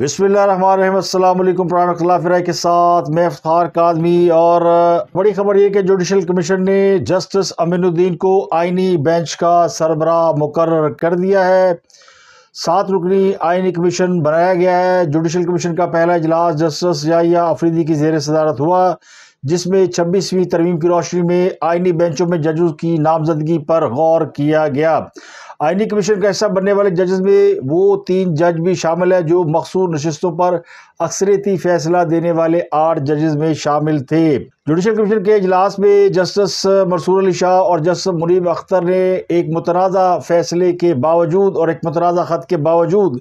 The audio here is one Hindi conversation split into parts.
बिस्मिल्लाम प्राइम खिलाफ राय के साथ मैं अफ्तार कादमी और बड़ी खबर यह कि जुडिशल कमीशन ने जस्टिस अमीनुद्दीन को आइनी बेंच का सरबरा मुकर कर दिया है सात रुकनी आइनी कमीशन बनाया गया है जुडिशल कमीशन का पहला इजलास जस्टिस या अफरीदी की जेर सदारत हुआ जिसमें छब्बीसवीं तरमीम की रोशनी में आइनी बेंचों में जजों की नामजदगी पर गौर किया गया आईनी कमीशन का हिस्सा बनने वाले जजेस में वो तीन जज भी शामिल है जो मखसूर नशस्तों पर अक्सरती फैसला देने वाले आठ जजेस में शामिल थे जुडिशल कमीशन के अजलास में जस्टिस मरसूर अली शाह और जस्टिस मुनीम अख्तर ने एक मुतनाज़ा फैसले के बावजूद और एक मुतनाज़ा ख़त के बावजूद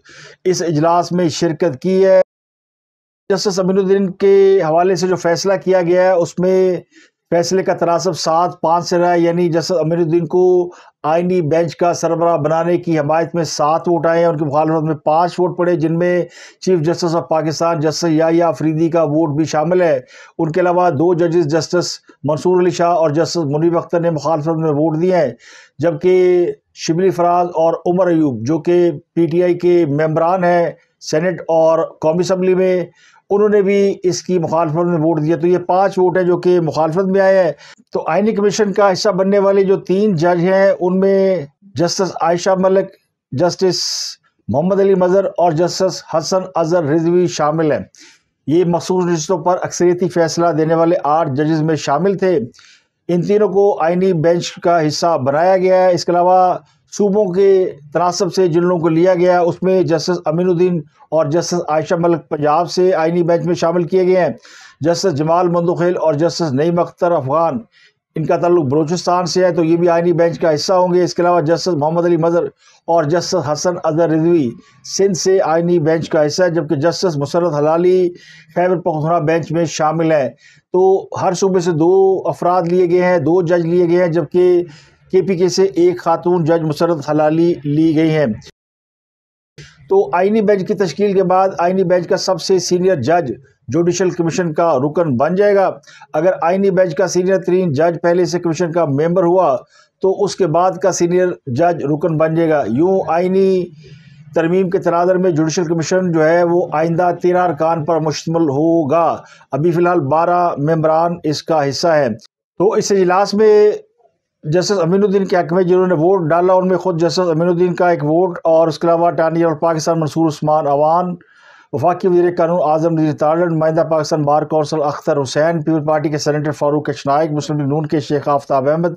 इस अजलास में शिरकत की है जस्टिस अमीनुद्दीन के हवाले से जो फैसला किया गया है उसमें फैसले का तनासब सात पाँच से रहा यानी जैसे अमीरुद्दीन को आइनी बेंच का सरबरा बनाने की हमायत में सात वोट आए हैं उनकी मुखालफत में पाँच वोट पड़े जिनमें chief justice of Pakistan justice या अफरीदी का वोट भी शामिल है उनके अलावा दो जजेस जस्टिस मंसूर अली शाह और जस्टिस मुनीब अख्तर ने मुखालफत में वोट दिए हैं जबकि शिबली फराज और उमर अयूब जो कि पी टी आई के मेम्बरान हैं सेनेट और कौमी असम्बली में उन्होंने भी इसकी मुखालफत में वोट दिया तो ये पाँच वोट हैं जो कि मुखालफत में आया है तो आइनी कमीशन का हिस्सा बनने वाले जो तीन जज हैं उनमें जस्टिस आयशा मलिक जस्टिस मोहम्मद अली मज़र और जस्टिस हसन अजहर रिजवी शामिल हैं ये मखसूस रिश्तों पर अक्सरियती फैसला देने वाले आठ जजेस में शामिल थे इन तीनों को आइनी बेंच का हिस्सा बनाया गया है इसके अलावा सूबों के तनासब से जिन लोगों को लिया गया उसमें जस्टिस अमीनुद्दीन और जस्टिस आयशा मलिक पंजाब से आइनी बेंच में शामिल किए गए हैं जस्टिस जमाल मंदोखेल और जस्टिस नईम अख्तर अफगान इनका तल्लु बलोचिस्तान से है तो ये भी आइनी बेंच का हिस्सा होंगे इसके अलावा जस्टिस मोहम्मद अली मजर और जस्टिस हसन अजहर रिजवी सिंध से आइनी बेंच का हिस्सा है जबकि जस्टिस मुसरत हलाली खैबर पखुना बेंच में शामिल है तो हर सूबे से दो अफराद लिए गए हैं दो जज लिए गए हैं जबकि के पी के से एक खातून जज मुसरत हलाली ली गई हैं तो आइनी बेंच की तश्कील के बाद आइनी बेंच का सबसे सीनियर जज जुडिशल कमीशन का रुकन बन जाएगा अगर आइनी बेंच का सीनियर तरीन जज पहले से कमीशन का मेंबर हुआ तो उसके बाद का सीनियर जज रुकन बन जाएगा यूं आइनी तरमीम के तनाजर में जुडिशल कमीशन जो है वो आइंदा तेरह अरकान पर मुश्तमल होगा अभी फ़िलहाल बारह मम्बरान इसका हिस्सा है तो इस इजलास में जस्टिस अमीनुद्दीन के हक में जिन्होंने वोट डाला उनमें खुद जस्टिस अमीनुद्दीन का एक वोट और उसके अलावा टानी और पाकिस्तान मंसूर उस्मान अवान वफाकी वजी कानून आजम नजीर नुमाइंदा Pakistan bar council Akhtar Hussain people party के senator Farooq Naik Muslim League Noon के शेख आफ्ताब अहमद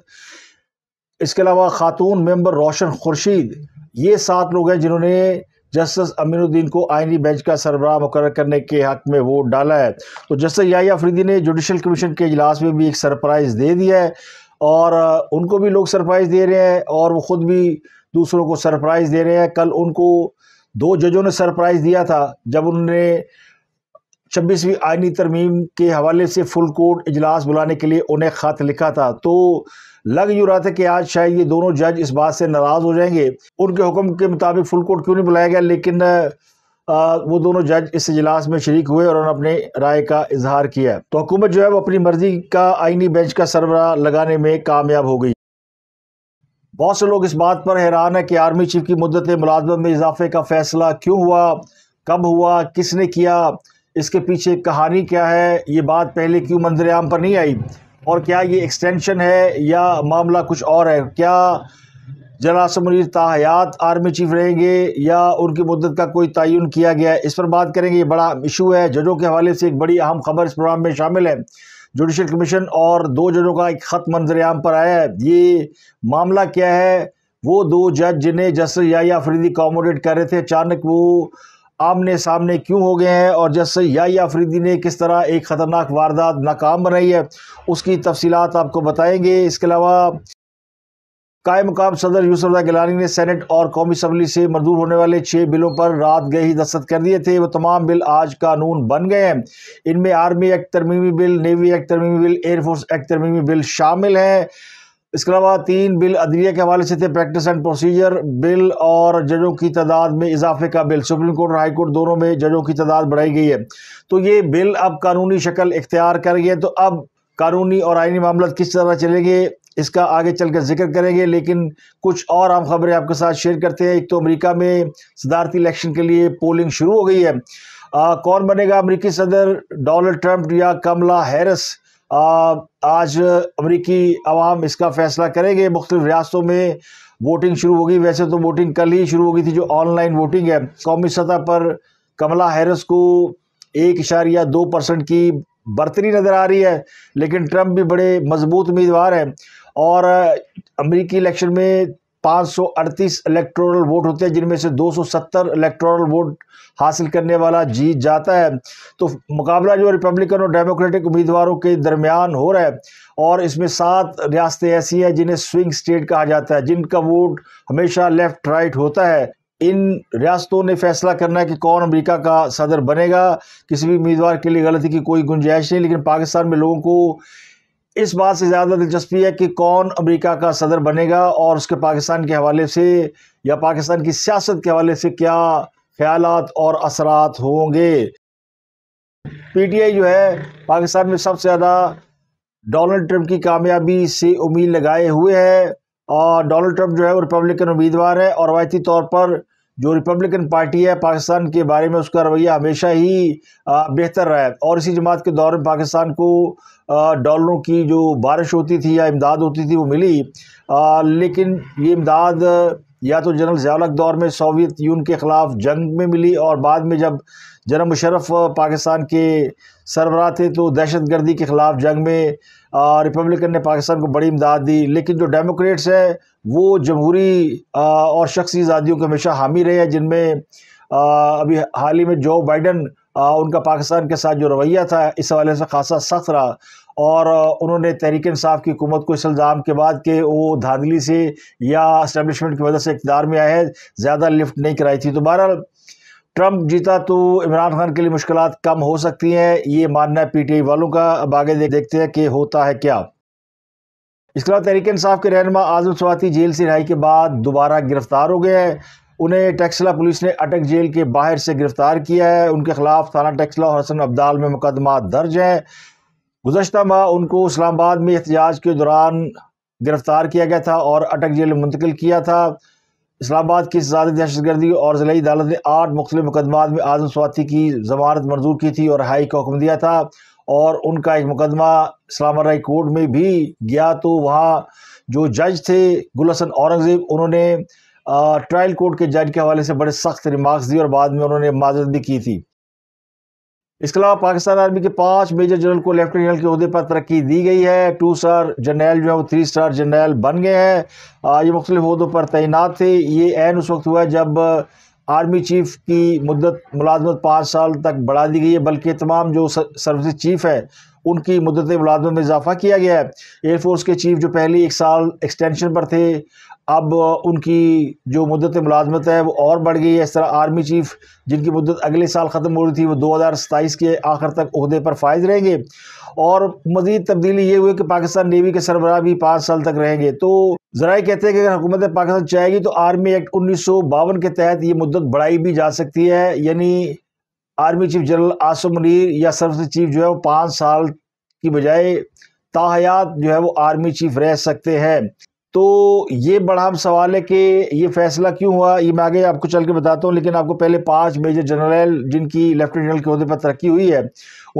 इसके अलावा खातून मेंबर रोशन खुर्शीद ये सात लोग हैं जिन्होंने जस्टिस अमीनुद्दीन को आइनी बेंच का सरबराह मुकर करने के हक में वोट डाला है तो जस्टिस याफरीदी ने जुडिशल कमीशन के अजलास में भी एक सरप्राइज़ दे दिया है और उनको भी लोग सरप्राइज़ दे रहे हैं और वो ख़ुद भी दूसरों को सरप्राइज़ दे रहे हैं कल उनको दो जजों ने सरप्राइज़ दिया था जब उन्होंने छब्बीसवीं आइनी तरमीम के हवाले से फुल कोर्ट इजलास बुलाने के लिए उन्हें ख़त लिखा था तो लग यू रहा था कि आज शायद ये दोनों जज इस बात से नाराज़ हो जाएंगे उनके हुक्म के मुताबिक फुल कोर्ट क्यों नहीं बुलाया गया लेकिन वो दोनों जज इस इजलास में शरीक हुए और उन्होंने अपने राय का इजहार किया तो हुकूमत जो है वो अपनी मर्जी का आइनी बेंच का सरबरा लगाने में कामयाब हो गई बहुत से लोग इस बात पर हैरान है कि आर्मी चीफ की मुद्दत मुलाजमत में इजाफे का फैसला क्यों हुआ कब हुआ किसने किया इसके पीछे कहानी क्या है ये बात पहले क्यों मंजर आम पर नहीं आई और क्या ये एक्सटेंशन है या मामला कुछ और है क्या जनरल आसमरी ताहयात आर्मी चीफ रहेंगे या उनकी मदद का कोई तयन किया गया है इस पर बात करेंगे ये बड़ा इशू है जजों के हवाले से एक बड़ी अहम खबर इस प्रोग्राम में शामिल है जुडिशल कमीशन और दो जजों का एक ख़त आम पर आया है ये मामला क्या है वो दो जज जिन्हें जस्टिस याया अफरीदी कॉमोडेट कर रहे थे अचानक वो आमने सामने क्यों हो गए हैं और जस्टिस याया अफरीदी ने किस तरह एक ख़तरनाक वारदात नाकाम बनाई है उसकी तफसीत आपको बताएंगे इसके अलावा कायम मकाम सदर यूसफा गिलानी ने सेनेट और कौमी असम्बली से मंजूर होने वाले छः बिलों पर रात गए ही दस्त कर दिए थे वो तमाम बिल आज कानून बन गए हैं इनमें आर्मी एक्ट तरमीमी बिल नेवी एक्ट तरमीमी बिल एयरफोर्स एक्ट तरमीमी बिल शामिल हैं इसके अलावा तीन बिल अदलिया के हवाले से थे प्रैक्टिस एंड प्रोसीजर बिल और जजों की तादाद में इजाफे का बिल सुप्रीम कोर्ट और हाई कोर्ट दोनों में जजों की तादाद बढ़ाई गई है तो ये बिल अब कानूनी शक्ल इख्तियार कर गए तो अब कानूनी और आइनी मामला किस तरह चलेंगे इसका आगे चल कर जिक्र करेंगे लेकिन कुछ और अहम खबरें आपके साथ शेयर करते हैं एक तो अमरीका में सदारती इलेक्शन के लिए पोलिंग शुरू हो गई है आ, कौन बनेगा अमरीकी सदर डोनाल्ड ट्रंप या कमला हैरिस आज अमरीकी आवाम इसका फैसला करेंगे मुख्तलिफ रियासतों में वोटिंग शुरू होगी वैसे तो वोटिंग कल ही शुरू हो गई थी जो ऑनलाइन वोटिंग है कौमी सतह पर कमला हैरिस को एक इशारिया दो परसेंट की बढ़तरी नज़र आ रही है लेकिन ट्रंप भी बड़े मजबूत उम्मीदवार हैं और अमेरिकी इलेक्शन में 538 इलेक्टोरल वोट होते हैं जिनमें से 270 इलेक्टोरल वोट हासिल करने वाला जीत जाता है तो मुकाबला जो रिपब्लिकन और डेमोक्रेटिक उम्मीदवारों के दरमियान हो रहा है और इसमें सात रियासतें ऐसी हैं जिन्हें स्विंग स्टेट कहा जाता है जिनका वोट हमेशा लेफ्ट राइट होता है इन रियासतों ने फैसला करना है कि कौन अमेरिका का सदर बनेगा किसी भी उम्मीदवार के लिए गलती की कोई गुंजाइश नहीं लेकिन पाकिस्तान में लोगों को इस बात से ज़्यादा दिलचस्पी है कि कौन अमेरिका का सदर बनेगा और उसके पाकिस्तान के हवाले से या पाकिस्तान की सियासत के हवाले से क्या ख्याल और असरात होंगे पीटीआई जो है पाकिस्तान में सबसे ज़्यादा डोनाल्ड ट्रंप की कामयाबी से उम्मीद लगाए हुए है और डोनाल्ड ट्रंप जो है वो रिपब्लिकन उम्मीदवार है और रवायती तौर पर जो रिपब्लिकन पार्टी है पाकिस्तान के बारे में उसका रवैया हमेशा ही बेहतर रहा है और इसी जमात के दौरान पाकिस्तान को डॉलरों की जो बारिश होती थी या इमदाद होती थी वो मिली आ, लेकिन ये इमदाद या तो जनरल ज़ियालक दौर में सोवियत यून के ख़िलाफ़ जंग में मिली और बाद में जब जनरल मुशरफ पाकिस्तान के सरबरा थे तो दहशत गर्दी के ख़िलाफ़ जंग में रिपब्लिकन ने पाकिस्तान को बड़ी इमदाद दी लेकिन जो डेमोक्रेट्स हैं वो जमहूरी और शख्सी आज़ादियों के हमेशा हामी रहे हैं जिनमें अभी हाल ही में जो बाइडन आ, उनका पाकिस्तान के साथ जो रवैया था इस हवाले से खासा सख्त रहा और उन्होंने तहरीक इंसाफ की हुकूमत को इस इल्ज़ाम के बाद कि वो धांधली से या इस्टबलिशमेंट की मदद से इकदार में आए ज़्यादा लिफ्ट नहीं कराई थी तो बहरहाल ट्रंप जीता तो इमरान खान के लिए मुश्किल कम हो सकती हैं ये मानना है पी टी आई वालों का अब आगे देख देखते हैं कि होता है क्या इसके अलावा तहरीक इंसाफ के रहनमा आजम स्वाति जेल से रिहाई के बाद दोबारा गिरफ्तार हो गए हैं उन्हें टैक्सला पुलिस ने अटक जेल के बाहर से गिरफ्तार किया है उनके खिलाफ थाना टैक्सला और हसन अब्दाल में मुकदमा दर्ज है गुजशत माह उनको इस्लामाबाद में एहतजाज के दौरान गिरफ्तार किया गया था और अटक जेल में मुंतकिल किया था इस्लामाबाद की दहशत दहशतगर्दी और ज़िली अदालत ने आठ मुख्त मुकदमा में आजम स्वाति की जमानत मंजूर की थी और हाई का हुक्म दिया था और उनका एक मुकदमा इस्लामा राय कोर्ट में भी गया तो वहाँ जो जज थे गुल हसन औरंगज़ेब उन्होंने ट्रायल कोर्ट के जज के हवाले से बड़े सख्त रिमार्क्स दिए और बाद में उन्होंने माजत भी की थी इसके अलावा पाकिस्तान आर्मी के पांच मेजर जनरल को लेफ्टिनेंट जनरल के अहदे पर तरक्की दी गई है टू स्टार जनरल जो है वो थ्री स्टार जनरल बन गए हैं ये मुख्तलिफ अहदों पर तैनात थे ये एन उस वक्त हुआ जब आर्मी चीफ की मुद्दत मुलाजमत पाँच साल तक बढ़ा दी गई है बल्कि तमाम जो सर्विस चीफ है उनकी मदत मुलाजमत में इजाफा किया गया है एयरफोर्स के चीफ जो पहले एक साल एक्सटेंशन पर थे अब उनकी जो मदत मुलाजमत है वो और बढ़ गई है इस तरह आर्मी चीफ जिनकी मदत अगले साल ख़त्म हो रही थी वो दो हज़ार सताईस के आखिर तक अहदे पर फायज रहेंगे और मज़ीद तब्दीली ये हुई कि पाकिस्तान नेवी के सरबराह भी पाँच साल तक रहेंगे तो ज़रा कहते हैं कि अगर हुकूमत पाकिस्तान चाहेगी तो आर्मी एक्ट उन्नीस सौ बावन के तहत ये मदत बढ़ाई भी जा सकती है यानी army chief general Asim Munir या सर्विस चीफ जो है वो पाँच साल की बजाय ताहयात जो है वो आर्मी चीफ रह सकते हैं तो ये बड़ा हम सवाल है कि ये फैसला क्यों हुआ ये मैं आगे आपको चल के बताता हूँ लेकिन आपको पहले पांच मेजर जनरल जिनकी लेफ्टिनेंट जनरल के अहदे पर तरक्की हुई है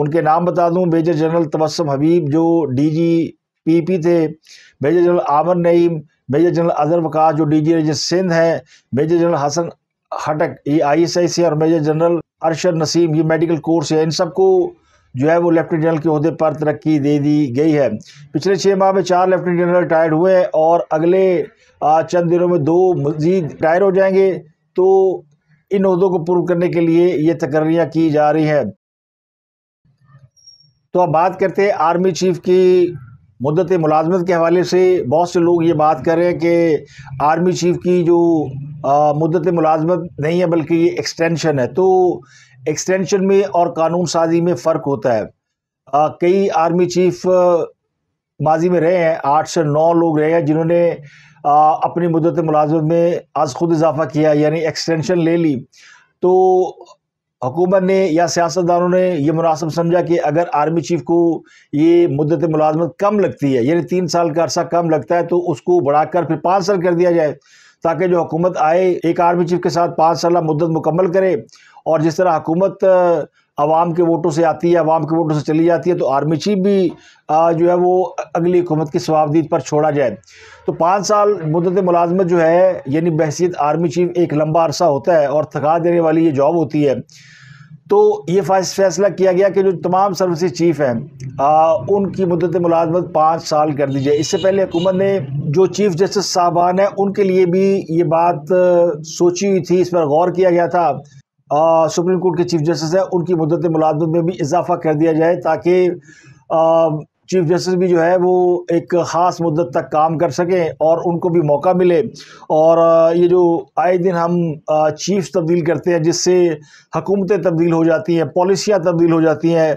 उनके नाम बता दूँ मेजर जनरल तबसम हबीब जो डी जी पी पी थे major general Amir Naeem major general Azhar Waqas जो डी जी रेजर सिंध हैं मेजर जनरल हसन हटक ये आई एस आई से और मेजर जनरल अरशद नसीम ये मेडिकल कोर्स है इन सबको जो है वो लेफ्टिनेंट जनरल के अहदे पर तरक्की दे दी गई है पिछले छः माह में चार लेफ्टिनेंट जनरल रिटायर्ड हुए हैं और अगले चंद दिनों में दो मजीद रिटायर हो जाएंगे तो इन अहदों को पूर्व करने के लिए ये तकर्रियाँ की जा रही हैं तो अब बात करते हैं आर्मी चीफ़ की मुद्दत मुलाजमत के हवाले से बहुत से लोग ये बात कर रहे हैं कि आर्मी चीफ़ की जो मुदत मुलाजमत नहीं है बल्कि ये एक्सटेंशन है तो एक्सटेंशन में और कानून साजी में फ़र्क होता है आ, कई आर्मी चीफ माजी में रहे हैं आठ से नौ लोग रहे हैं जिन्होंने अपनी मुदत मुलाजमत में आज खुद इजाफा किया यानी एक्सटेंशन ले ली तो हुकूमत ने या सियासतदानों ने यह मुनासब समझा कि अगर आर्मी चीफ़ को ये मुदत मुलाजमत कम लगती है यानी तीन साल का अरसा कम लगता है तो उसको बढ़ाकर फिर पाँच साल कर दिया जाए ताकि जो हुकूमत आए एक आर्मी चीफ के साथ पाँच साल मुद्दत मुकम्मल करे और जिस तरह हुकूमत आवाम के वोटों से आती है आवाम के वोटों से चली जाती है तो आर्मी चीफ भी आ, जो है वो अगली हुकूमत की स्वाबदीद पर छोड़ा जाए तो पाँच साल मुदत मुलाजमत जो है यानी बहसीत आर्मी चीफ एक लंबा अरसा होता है और थका देने वाली ये जॉब होती है तो ये फैसला किया गया कि जो तमाम सर्विस चीफ़ हैं उनकी मदत मुलाजमत पाँच साल कर दी जाए इससे पहले हुकूमत ने जो चीफ़ जस्टिस साहबान हैं उनके लिए भी ये बात सोची हुई थी इस पर गौर किया गया था आ, सुप्रीम कोर्ट के चीफ जस्टिस हैं उनकी मदत मुलाजमत में भी इजाफा कर दिया जाए ताकि चीफ जस्टिस भी जो है वो एक ख़ास मुद्दत तक काम कर सकें और उनको भी मौका मिले और ये जो आए दिन हम चीफ तब्दील करते हैं जिससे हकूमतें तब्दील हो जाती हैं पॉलिसियाँ तब्दील हो जाती हैं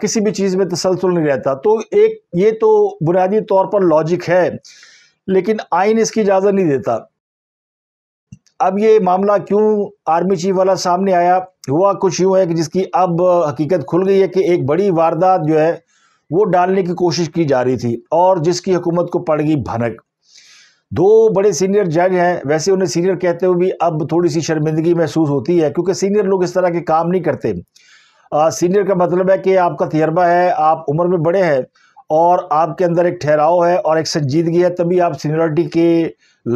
किसी भी चीज़ में तसलसल नहीं रहता तो एक ये तो बुनियादी तौर पर लॉजिक है लेकिन आइन इसकी इजाज़त नहीं देता अब ये मामला क्यों आर्मी चीफ वाला सामने आया हुआ कुछ यूँ है कि जिसकी अब हकीकत खुल गई है कि एक बड़ी वारदात जो है वो डालने की कोशिश की जा रही थी और जिसकी हुकूमत को पड़ गई भनक दो बड़े सीनियर जज हैं वैसे उन्हें सीनियर कहते हुए भी अब थोड़ी सी शर्मिंदगी महसूस होती है क्योंकि सीनियर लोग इस तरह के काम नहीं करते आ, सीनियर का मतलब है कि आपका तजर्बा है आप उम्र में बड़े हैं और आपके अंदर एक ठहराव है और एक संजीदगी है तभी आप सीनियरिटी के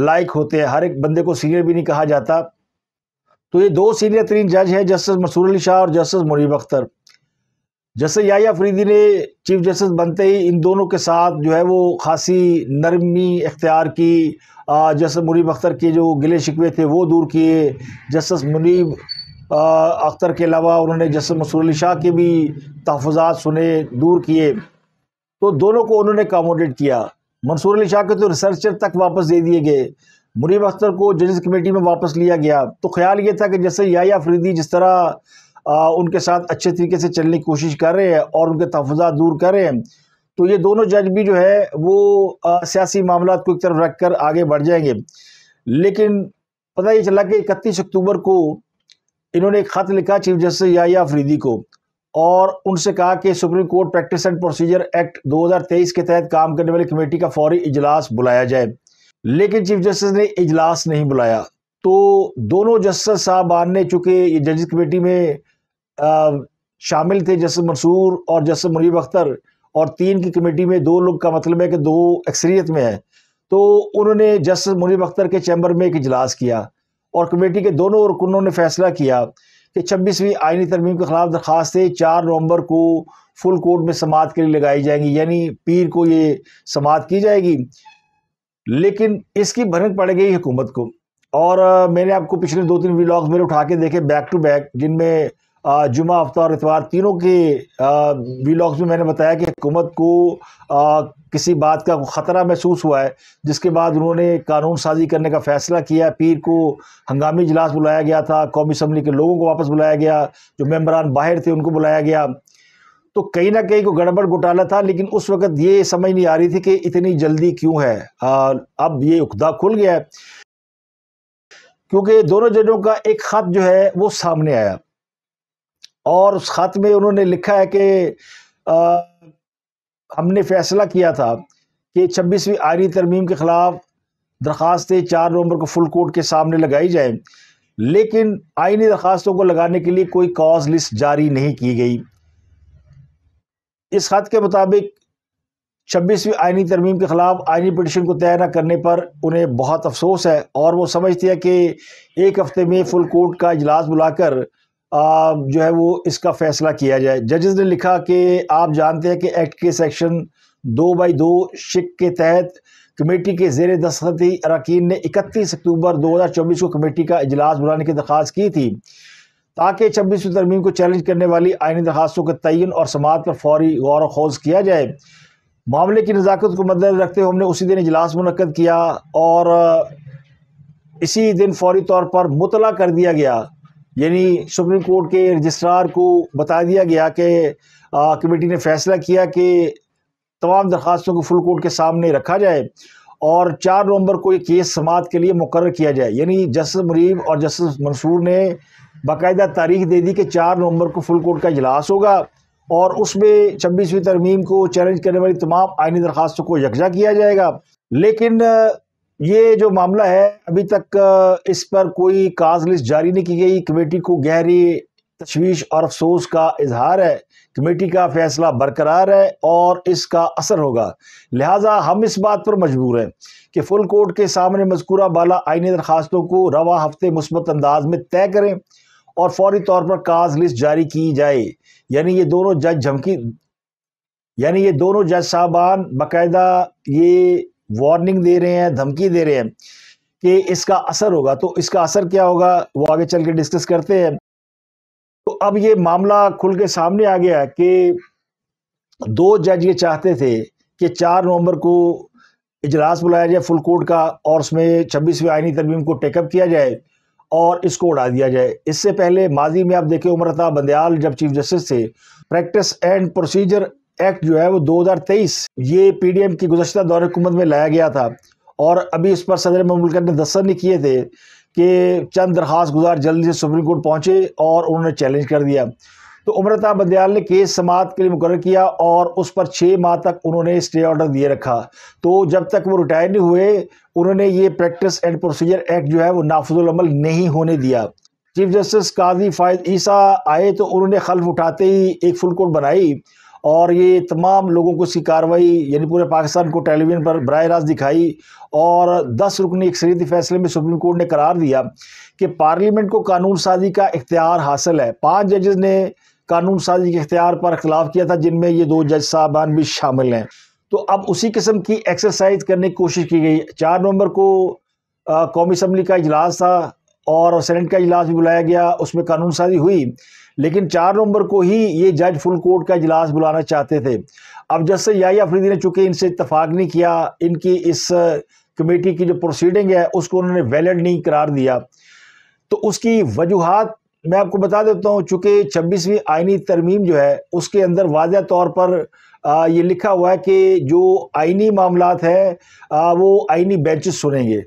लायक होते हैं हर एक बंदे को सीनियर भी नहीं कहा जाता तो ये दो सीनियर तरीन जज हैं जस्टिस मसूर अली शाह और जस्टिस मुनीब अख्तर जैसे याया फरीदी ने चीफ जस्टिस बनते ही इन दोनों के साथ जो है वो खासी नरमी इख्तियार की जैसे मुनीब अख्तर के जो गिले शिकवे थे वो दूर किए जस्टिस मुनीब अख्तर के अलावा उन्होंने जस्टिस मसूर अली शाह के भी तहफात सुने दूर किए तो दोनों को उन्होंने कामोडेट किया मंसूर अली शाह के तो रिसर्चर तक वापस दे दिए गए मुनीब अख्तर को जजेस कमेटी में वापस लिया गया तो ख्याल ये था कि जैसे याया फरीदी जिस तरह आ, उनके साथ अच्छे तरीके से चलने की कोशिश कर रहे हैं और उनके तहफात दूर कर रहे हैं तो ये दोनों जज भी जो है वो सियासी मामला को एक तरफ रख कर आगे बढ़ जाएंगे लेकिन पता ये चला कि इकतीस अक्टूबर को इन्होंने एक ख़त लिखा चीफ जस्टिस याया अफरीदी को और उनसे कहा कि supreme court practice and procedure act 2023 के तहत काम करने वाली कमेटी का फौरी इजलास बुलाया जाए लेकिन चीफ जस्टिस ने इजलास नहीं बुलाया तो दोनों जस्टिस साहबान ने चूँकि ये जजिस कमेटी में शामिल थे जैसे मंसूर और जसम मुनीब अख्तर और तीन की कमेटी में दो लोग का मतलब है कि दो अक्सरियत में है तो उन्होंने जस्टिस मुनीब अख्तर के चैम्बर में एक इजलास किया और कमेटी के दोनों रुकनों ने फैसला किया कि छब्बीसवीं आइनी तरमीम के खिलाफ दरख्वास्तें चार नवंबर को फुल कोर्ट में समात के लिए लगाई जाएंगी यानी पीर को ये समात की जाएगी लेकिन इसकी भनक पड़ गई हुकूमत को और मैंने आपको पिछले दो तीन व्लॉग्स मेरे उठा के देखे बैक टू बैक जिनमें जुमा और इतवार तीनों के वीलॉग्स में मैंने बताया कि हुकूमत को किसी बात का ख़तरा महसूस हुआ है जिसके बाद उन्होंने कानून साजी करने का फ़ैसला किया पीर को हंगामी इजलास बुलाया गया था कौमी असम्बली के लोगों को वापस बुलाया गया जो मेम्बरान बाहर थे उनको बुलाया गया तो कहीं ना कहीं को गड़बड़ घोटाला था लेकिन उस वक्त ये समझ नहीं आ रही थी कि इतनी जल्दी क्यों है आ, अब ये उकदा खुल गया है क्योंकि दोनों जजों का एक ख़त जो है वो सामने आया और उस ख़त में उन्होंने लिखा है कि हमने फैसला किया था कि छब्बीसवीं आयनी तरमीम के ख़िलाफ़ दरख्वास्तें चार नवंबर को फुल कोर्ट के सामने लगाई जाए लेकिन आइनी दरख्वास्तों को लगाने के लिए कोई कॉज लिस्ट जारी नहीं की गई इस खत के मुताबिक छब्बीसवीं आइनी तरमीम के ख़िलाफ़ आइनी पटिशन को तय न करने पर उन्हें बहुत अफसोस है और वो समझती है कि एक हफ़्ते में फुल कोर्ट का इजलास बुलाकर जो है वो इसका फैसला किया जाए जजेस ने लिखा कि आप जानते हैं कि एक्ट के सेक्शन दो बाई दो शिक के तहत कमेटी के जेर दस्खती अरकान ने इकतीस अक्टूबर दो हज़ार चौबीस को कमेटी का अजलास बुलाने की दरख्वास्त की थी ताकि छब्बीसवीं तरमीम को चैलेंज करने वाली आइनी दरखास्तों के तयन और समात पर फौरी गौर खोज किया जाए मामले की नज़ाकत को मद्द रखते हुए हमने उसी दिन इजलास मनकद किया और इसी दिन फौरी तौर पर मुतला कर दिया गया यानी सुप्रीम कोर्ट के रजिस्ट्रार को बता दिया गया कि कमेटी ने फैसला किया कि तमाम दरख्वास्तों को फुल कोर्ट के सामने रखा जाए और चार नवंबर को ये केस समात के लिए मुकर किया जाए यानी जस्टिस मुरीब और जस्टिस मंसूर ने बाकायदा तारीख दे दी कि चार नवंबर को फुल कोर्ट का इजलास होगा और उसमें छब्बीसवीं तरमीम को चैलेंज करने वाली तमाम आइनी दरख्वास्तों को यकजा किया जाएगा लेकिन ये जो मामला है अभी तक इस पर कोई काज लिस्ट जारी नहीं की गई कमेटी को गहरी तशवीश और अफसोस का इजहार है कमेटी का फैसला बरकरार है और इसका असर होगा लिहाजा हम इस बात पर मजबूर हैं कि फुल कोर्ट के सामने मजकूरा बाला आइनी दरखास्तों को रवा हफ्ते मुस्बत अंदाज में तय करें और फौरी तौर पर काज लिस्ट जारी की जाए यानी ये दोनों जज झमकी यानी ये दोनों जज साहबान बाकायदा ये वार्निंग दे रहे हैं धमकी दे रहे हैं कि इसका असर होगा तो इसका असर क्या होगा वो आगे चल के डिस्कस करते हैं तो अब ये मामला खुल के सामने आ गया कि दो जज ये चाहते थे कि चार नवंबर को इजलास बुलाया जाए फुल कोर्ट का और उसमें छब्बीसवीं आइनी तरमीम को टेकअप किया जाए और इसको उड़ा दिया जाए इससे पहले माजी में आप देखें उम्रता बंदयाल जब चीफ जस्टिस थे प्रैक्टिस एंड प्रोसीजर एक्ट जो है वो 2023 ये पीडीएम की गुजशत दौर हुकूमत में लाया गया था और अभी इस पर सदर ममलकत ने नहीं किए थे कि चंद दरख्वास्त गुजार जल्दी से सुप्रीम कोर्ट पहुँचे और उन्होंने चैलेंज कर दिया तो उम्रता बंदयाल ने केस समात के लिए मुकर किया और उस पर छः माह तक उन्होंने स्टे ऑर्डर दिए रखा तो जब तक वो रिटायर नहीं हुए उन्होंने ये प्रैक्टिस एंड प्रोसीजर एक्ट जो है वो नाफजुलमल नहीं होने दिया चीफ जस्टिस काजी फायद ईसा आए तो उन्होंने खल्फ उठाते ही एक फुल कोर्ट बनाई और ये तमाम लोगों को इसकी कार्रवाई यानी पूरे पाकिस्तान को टेलीविज़न पर बर रास्त दिखाई और दस रुकनी अक्सरीती फैसले में सुप्रीम कोर्ट ने करार दिया कि पार्लियामेंट को कानून साजी का इख्तियार हासिल है पाँच जजेज़ ने कानून साजी के इख्तियार पर खिलाफ किया था जिनमें ये दो जज साहबान भी शामिल हैं तो अब उसी किस्म की एक्सरसाइज करने की कोशिश की गई चार नवंबर को कौमी असम्बली का इजलास था और सेनेट का इजलास भी बुलाया गया उसमें कानून साजी हुई लेकिन चार नवंबर को ही ये जज फुल कोर्ट का इजलास बुलाना चाहते थे अब जस्टिस या अफरीदी ने चूँकि इनसे इतफाक़ नहीं किया इनकी इस कमेटी की जो प्रोसीडिंग है उसको उन्होंने वैलिड नहीं करार दिया तो उसकी वजूहत मैं आपको बता देता हूँ चूँकि छब्बीसवीं आइनी तरमीम जो है उसके अंदर वाज तौर पर यह लिखा हुआ है कि जो आइनी मामला है वो आइनी बेंचेस सुनेंगे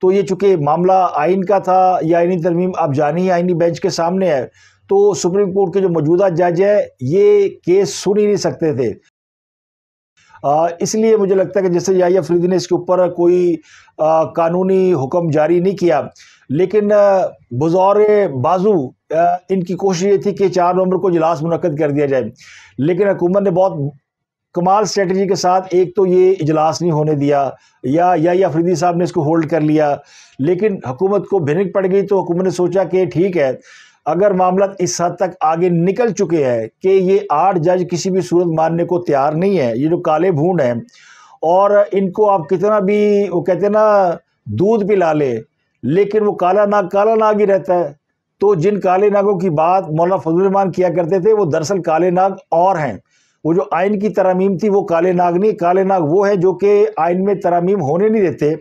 तो ये चूँकि मामला आइन का था या आइनी तरमीम आप जानी आइनी बेंच के सामने है तो सुप्रीम कोर्ट के जो मौजूदा जज है ये केस सुन ही नहीं सकते थे इसलिए मुझे लगता है कि जैसे याया फरीदी ने इसके ऊपर कोई आ, कानूनी हुक्म जारी नहीं किया लेकिन बज़ौर बाजू इनकी कोशिश ये थी कि चार नवंबर को इजलास मुनद कर दिया जाए लेकिन हुकूमत ने बहुत कमाल स्ट्रेटजी के साथ एक तो ये इजलास नहीं होने दिया या या या अफरीदी साहब ने इसको होल्ड कर लिया लेकिन हुकूमत को भिनक पड़ गई तो हुकूमत ने सोचा कि ठीक है अगर मामला इस हद तक आगे निकल चुके हैं कि ये आठ जज किसी भी सूरत मानने को तैयार नहीं है ये जो काले भूड हैं और इनको आप कितना भी वो कहते हैं ना दूध पिला ले लेकिन वो काला नाग काला नाग ही रहता है तो जिन काले नागों की बात मौलाना फजलरहमान किया करते थे वो दरअसल काले नाग और हैं वो जो आइन की तरामीम थी वो काले नाग नहीं काले नाग वो है जो कि आइन में तरामीम होने नहीं देते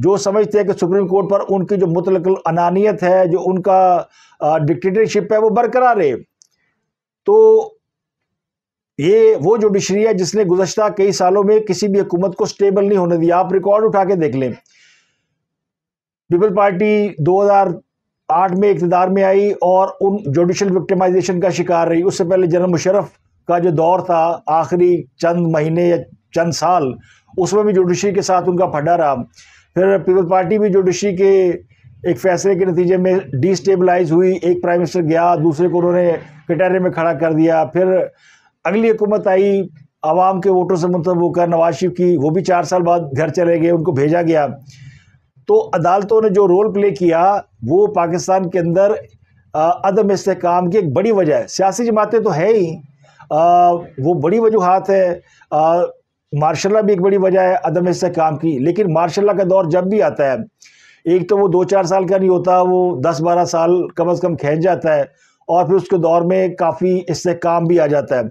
जो समझते हैं कि सुप्रीम कोर्ट पर उनकी जो मुतल अनानियत है जो उनका डिक्टेटरशिप है वो बरकरार है तो ये वो जुडिशरी है जिसने गुजशत कई सालों में किसी भी हुकूमत को स्टेबल नहीं होने दिया आप रिकॉर्ड उठा के देख लें पीपल पार्टी 2008 में इकतदार में आई और उन जुडिशल विक्टिमाइजेशन का शिकार रही उससे पहले जनरल मुशरफ का जो दौर था आखिरी चंद महीने या चंद साल उसमें भी जुडिशरी के साथ उनका फड्डा रहा फिर पीपल पार्टी भी जो डिशी के एक फैसले के नतीजे में डिस्टेबलाइज हुई एक प्राइम मिनिस्टर गया दूसरे को उन्होंने कटहरे में खड़ा कर दिया फिर अगली हुकूमत आई आवाम के वोटों से मतलब होकर नवाज शरीफ की वो भी चार साल बाद घर चले गए उनको भेजा गया तो अदालतों ने जो रोल प्ले किया वो पाकिस्तान के अंदर अदम इसकाम की एक बड़ी वजह है सियासी जमातें तो है ही आ, वो बड़ी वजूहत है आ, मार्शाला भी एक बड़ी वजह है अदम से काम की लेकिन मार्शाला का दौर जब भी आता है एक तो वो दो चार साल का नहीं होता वो दस बारह साल कम अज़ कम खेच जाता है और फिर उसके दौर में काफ़ी इससे काम भी आ जाता है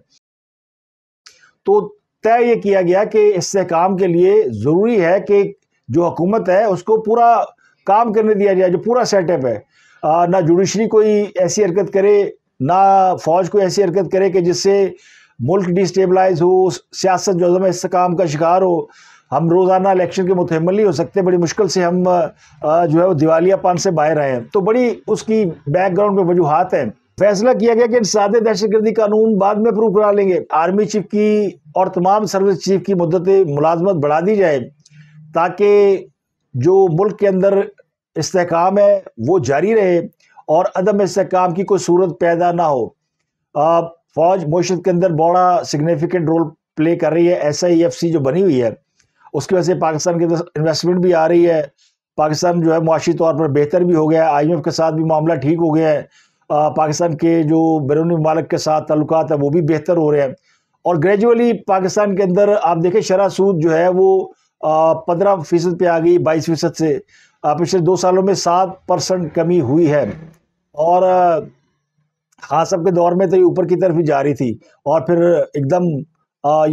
तो तय ये किया गया कि इससे काम के लिए ज़रूरी है कि जो हुकूमत है उसको पूरा काम करने दिया जाए जो पूरा सेटअप है आ, ना जुडिशरी कोई ऐसी हरकत करे ना फ़ौज कोई ऐसी हरकत करे कि जिससे मुल्क डिस्टेबलाइज हो सियासत जो इस इसकाम का शिकार हो हम रोज़ाना इलेक्शन के मुतमल नहीं हो सकते बड़ी मुश्किल से हम जो है वो दिवालियापन से बाहर आए हैं तो बड़ी उसकी बैकग्राउंड में वजूहत हैं फैसला किया गया कि इन सादे दहशतगर्दी कानून बाद में अप्रूव करा लेंगे आर्मी चीफ की और तमाम सर्विस चीफ की मदत मुलाजमत बढ़ा दी जाए ताकि जो मुल्क के अंदर इसकाम है वो जारी रहे और अदम इसकाम की कोई सूरत पैदा ना हो फौज मोशत के अंदर बड़ा सिग्निफिकेंट रोल प्ले कर रही है एस आई एफ सी जो बनी हुई है उसकी वजह से पाकिस्तान के अंदर इन्वेस्टमेंट भी आ रही है पाकिस्तान जो है मुआशी तौर पर बेहतर भी हो गया है आई एम एफ के साथ भी मामला ठीक हो गया है पाकिस्तान के जो बैरूनी ममालक के साथ ताल्लुक है वो भी बेहतर हो रहे हैं और ग्रेजुअली पाकिस्तान के अंदर आप देखें शरा सूद जो है वो पंद्रह फीसद पर आ गई बाईस फीसद से पिछले दो सालों में सात परसेंट कमी हुई है और खास के दौर में तो ये ऊपर की तरफ ही जा रही थी और फिर एकदम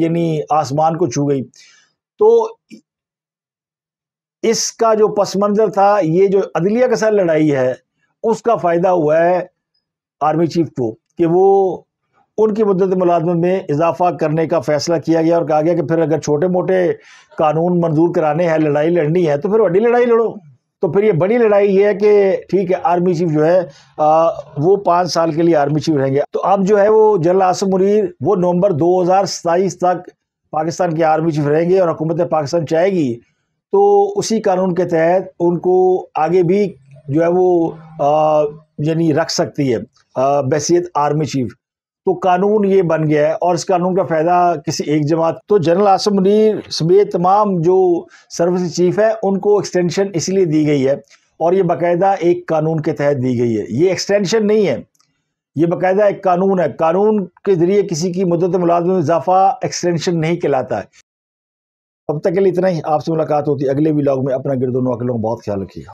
यानी आसमान को छू गई तो इसका जो पस मंजर था ये जो अदलिया के साथ लड़ाई है उसका फ़ायदा हुआ है आर्मी चीफ को कि वो उनकी मदद मुलाजमत में इजाफा करने का फैसला किया गया और कहा गया कि फिर अगर छोटे मोटे कानून मंजूर कराने हैं लड़ाई लड़नी है तो फिर वही लड़ाई लड़ो तो फिर ये बड़ी लड़ाई ये है कि ठीक है आर्मी चीफ जो है आ, वो पाँच साल के लिए आर्मी चीफ रहेंगे तो अब जो है वो जनरल आसम मुनीर वो नवंबर दो तक पाकिस्तान के आर्मी चीफ रहेंगे और हुकूमत पाकिस्तान चाहेगी तो उसी कानून के तहत उनको आगे भी जो है वो यानी रख सकती है बैसीत आर्मी चीफ तो कानून ये बन गया है और इस कानून का फ़ायदा किसी एक जमात तो जनरल आसम मुनीर समेत तमाम जो सर्विस चीफ है उनको एक्सटेंशन इसलिए दी गई है और ये बाकायदा एक कानून के तहत दी गई है ये एक्सटेंशन नहीं है ये बाकायदा एक कानून है कानून के ज़रिए किसी की मदत मुलाजम में इजाफा एक्सटेंशन नहीं कहलाता है अब तक के लिए इतना ही आपसे मुलाकात होती है अगले व्लॉग में अपना गिरदोनों अकलों बहुत ख्याल रखिएगा